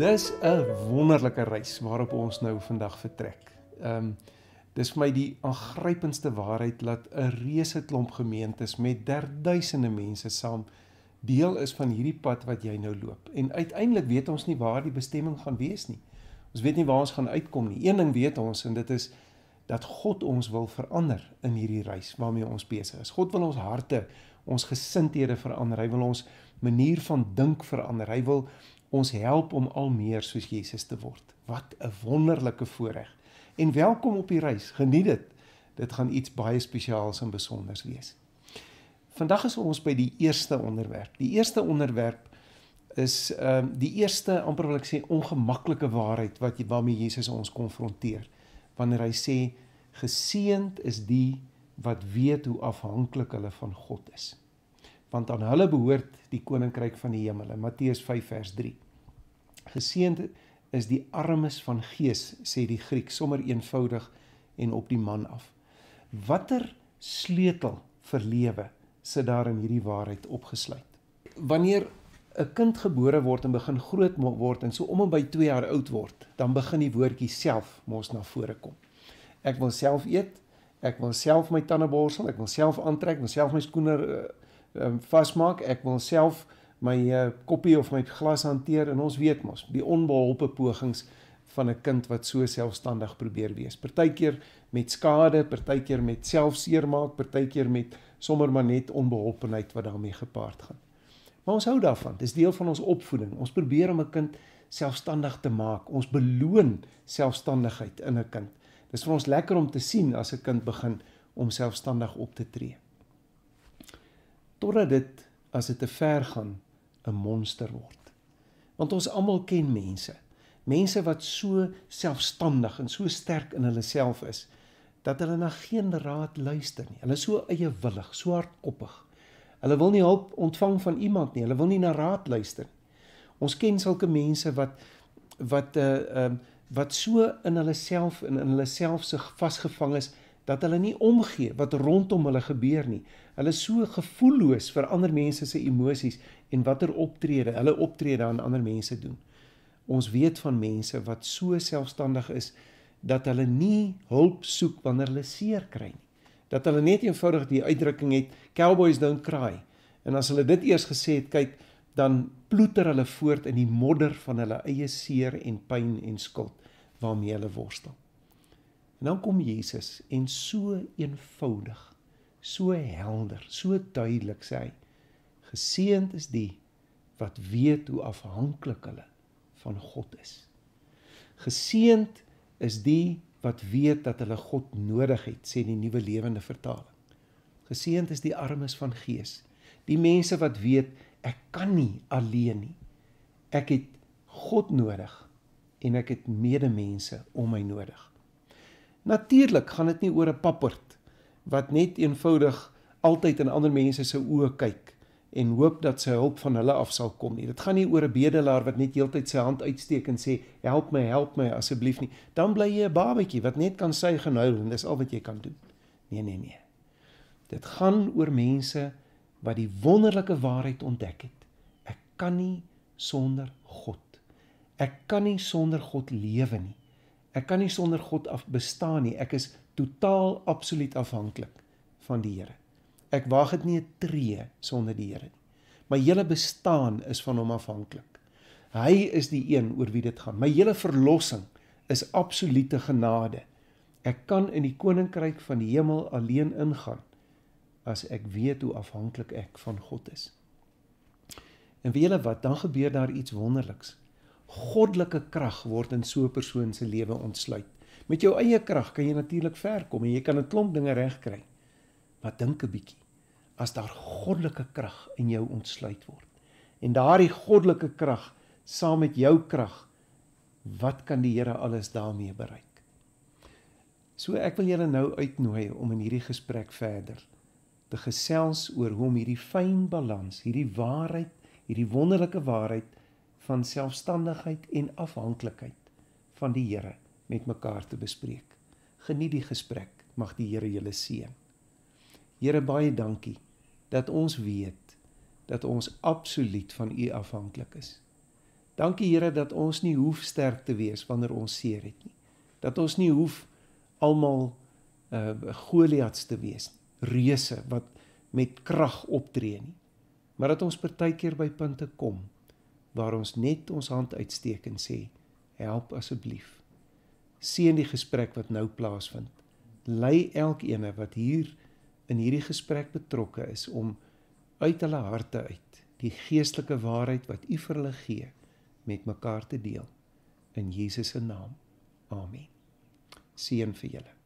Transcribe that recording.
Dis 'n wonderlike reis waarop ons nou vandag vertrek. Ehm um, dis vir my die aangrypendste waarheid dat 'n reuse klomp gemeentes met derduisende mense saam deel is van hierdie pad wat jy nou loop. En uiteindelik weet ons nie waar die bestemming gaan wees nie. Ons weet nie waar ons gaan uitkom nie. Een ding weet ons en dit is dat God ons wil verander in hierdie reis waarmee ons besig is. God wil ons harte, ons gesindhede verander. Hy wil ons manier van dink verander. Hy wil ons help om al meer soos Jesus te word. Wat 'n wonderlike voorreg. En welkom op die reis. Geniet dit. Dit gaan iets baie spesiaals en besonders wees. Vandag is ons by die eerste onderwerp. Die eerste onderwerp is ehm uh, die eerste amper wil ek sê ongemaklike waarheid wat waarmee Jesus ons konfronteer wanneer hy sê geseend is die wat weet hoe afhanklik hulle van God is want aan hulle behoort die koninkryk van die hemele. Matteus 5 vers 3. Geseënd is die armes van gees, sê die Griek sommer eenvoudig en op die man af. Watter sleutel vir lewe sit daar in hierdie waarheid opgesluit? Wanneer 'n kind gebore word en begin groot word en so om en by 2 jaar oud word, dan begin die woordjie self mos na vore kom. Ek wil self eet, ek wil self my tande borsel, ek wil self aantrek, myself my skoene uh, um, vasmaak. Ek wil self my uh, koppie of my glas hanteer en ons weet mos, die onbeholpe pogings van 'n kind wat so selfstandig probeer wees. Partykeer met skade, partykeer met selfseermaak, partykeer met sommer maar net onbeholpenheid wat daarmee gepaard gaan. Maar ons hou daarvan. Dis deel van ons opvoeding. Ons probeer om 'n kind selfstandig te maak. Ons beloon selfstandigheid in 'n kind. Dit is vir ons lekker om te sien as 'n kind begin om selfstandig op te tree totdat dit as dit te ver gaan 'n monster word. Want ons almal ken mense, mense wat so selfstandig en so sterk in hulle self is dat hulle na geen raad luister nie. Hulle is so eie willig, so hardkoppig. Hulle wil nie hulp ontvang van iemand nie. Hulle wil nie na raad luister nie. Ons ken sulke mense wat wat 'n uh, eh, uh, ehm, wat so in hulle self in hulle self se vasgevang is dat hulle nie omgee wat rondom hulle gebeur nie. Hulle is so gevoelloos vir ander mense se emosies en watter optrede hulle optrede aan ander mense doen. Ons weet van mense wat so selfstandig is dat hulle nie hulp soek wanneer hulle seer kry nie. Dat hulle net eenvoudig die uitdrukking het cowboys don't cry. En as hulle dit eers gesê het, kyk, dan ploeter hulle voort in die modder van hulle eie seer en pyn en skuld waarmee hulle worstel. En dan kom Jesus en so eenvoudig, so helder, so duidelik sê hy: Geseend is die wat weet hoe afhanklik hulle van God is. Geseend is die wat weet dat hulle God nodig het, sê die nuwe lewende vertaling. Geseend is die armes van gees, die mense wat weet ek kan nie alleen nie. Ek het God nodig en ek het medemense om my nodig. Natuurlik gaan dit nie oor 'n papperd wat net eenvoudig altyd in ander mense se oë kyk en hoop dat sy hulp van hulle af sal kom nie. Dit gaan nie oor 'n bedelaar wat net heeltyd sy hand uitsteek en sê help my, help my asseblief nie. Dan bly jy 'n babatjie wat net kan sy genuil en dis al wat jy kan doen. Nee, nee, nee. Dit gaan oor mense wat die wonderlike waarheid ontdek het. Ek kan nie sonder God. Ek kan nie sonder God lewe nie. Ek kan nie sonder God af bestaan nie. Ek is totaal absoluut afhanklik van die Here. Ek waag dit nie 'n tree sonder die Here nie. My hele bestaan is van hom afhanklik. Hy is die een oor wie dit gaan. My hele verlossing is absolute genade. Ek kan in die koninkryk van die hemel alleen ingaan as ek weet hoe afhanklik ek van God is. En weet julle wat? Dan gebeur daar iets wonderliks goddelike krag word in so 'n persoon se lewe ontsluit. Met jou eie krag kan jy natuurlik ver kom en jy kan 'n klomp dinge regkry. Maar dink 'n bietjie as daar goddelike krag in jou ontsluit word. En daardie goddelike krag saam met jou krag, wat kan die Here alles daarmee bereik? So ek wil julle nou uitnooi om in hierdie gesprek verder te gesels oor hoe om hierdie fyn balans, hierdie waarheid, hierdie wonderlike waarheid van selfstandigheid en afhanklikheid van die Here met mekaar te bespreek. Geniet die gesprek. Mag die Here julle seën. Here baie dankie dat ons weet dat ons absoluut van U afhanklik is. Dankie Here dat ons nie hoef sterk te wees wanneer ons seer het nie. Dat ons nie hoef almal uh Goliaths te wees, reuse wat met krag optree nie. Maar dat ons partykeer by punte kom waar ons net ons hand uitsteek en sê help asseblief. Seën die gesprek wat nou plaasvind. Lei elkeen wat hier in hierdie gesprek betrokke is om uit hulle harte uit die geestelike waarheid wat U vir hulle gee met mekaar te deel in Jesus se naam. Amen. Seën vir julle.